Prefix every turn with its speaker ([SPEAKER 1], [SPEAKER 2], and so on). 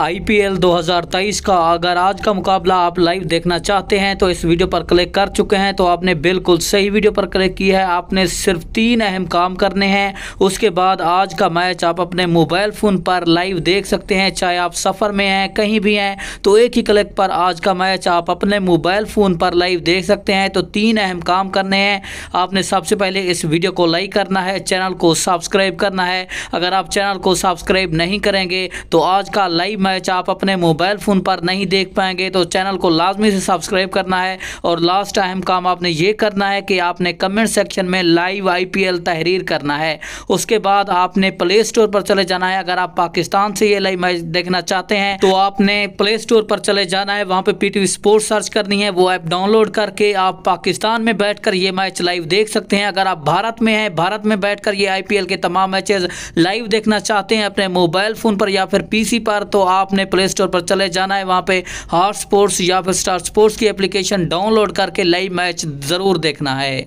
[SPEAKER 1] IPL 2023 का अगर आज का मुकाबला आप लाइव देखना चाहते हैं तो इस वीडियो पर क्लिक कर चुके हैं तो आपने बिल्कुल सही वीडियो पर क्लिक किया है आपने सिर्फ तीन अहम काम करने हैं उसके बाद आज का मैच आप अपने मोबाइल फ़ोन पर लाइव देख सकते हैं चाहे आप सफ़र में हैं कहीं भी हैं तो एक ही क्लिक पर आज का मैच आप अपने मोबाइल फ़ोन पर लाइव देख सकते हैं तो तीन अहम काम करने हैं आपने सबसे पहले इस वीडियो को लाइक करना है चैनल को सब्सक्राइब करना है अगर आप चैनल को सब्सक्राइब नहीं करेंगे तो आज का लाइव मैच आप अपने मोबाइल फ़ोन पर नहीं देख पाएंगे तो चैनल को लाजमी से सब्सक्राइब करना है और लास्ट अहम काम आपने ये करना है कि आपने कमेंट सेक्शन में लाइव आई तहरीर करना है उसके बाद आपने प्ले स्टोर पर चले जाना है अगर आप पाकिस्तान से ये लाइव मैच देखना चाहते हैं तो आपने प्ले स्टोर पर चले जाना है वहाँ पे वी स्पोर्ट्स सर्च करनी है वो ऐप डाउनलोड करके आप पाकिस्तान में कर ये मैच लाइव देख सकते हैं अगर आप भारत में हैं भारत में कर ये एल के तमाम मैचेज लाइव देखना चाहते हैं अपने मोबाइल फ़ोन पर या फिर पीसी पर तो आप आपने प्ले स्टोर पर चले जाना है वहाँ पे हॉट स्पोर्ट्स या फिर स्टार स्पोर्ट्स की एप्लीकेशन डाउनलोड करके लाइव मैच ज़रूर देखना है